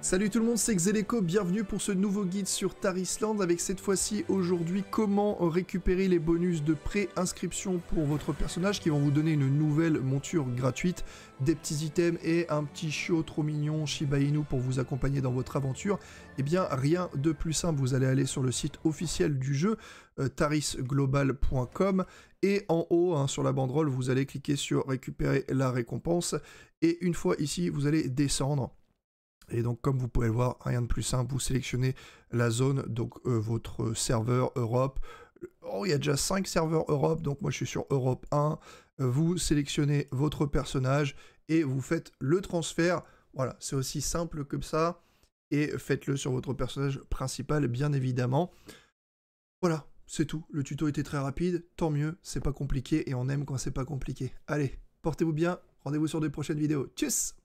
Salut tout le monde, c'est Xeleco, bienvenue pour ce nouveau guide sur Tarisland avec cette fois-ci aujourd'hui comment récupérer les bonus de pré-inscription pour votre personnage qui vont vous donner une nouvelle monture gratuite, des petits items et un petit chiot trop mignon Shiba Inu pour vous accompagner dans votre aventure. Eh bien rien de plus simple, vous allez aller sur le site officiel du jeu euh, tarisglobal.com et en haut hein, sur la banderole vous allez cliquer sur récupérer la récompense et une fois ici vous allez descendre et donc, comme vous pouvez le voir, rien de plus simple, vous sélectionnez la zone, donc euh, votre serveur Europe. Oh, il y a déjà 5 serveurs Europe, donc moi je suis sur Europe 1. Euh, vous sélectionnez votre personnage et vous faites le transfert. Voilà, c'est aussi simple que ça. Et faites-le sur votre personnage principal, bien évidemment. Voilà, c'est tout. Le tuto était très rapide, tant mieux, c'est pas compliqué et on aime quand c'est pas compliqué. Allez, portez-vous bien, rendez-vous sur des prochaines vidéos. Tchuss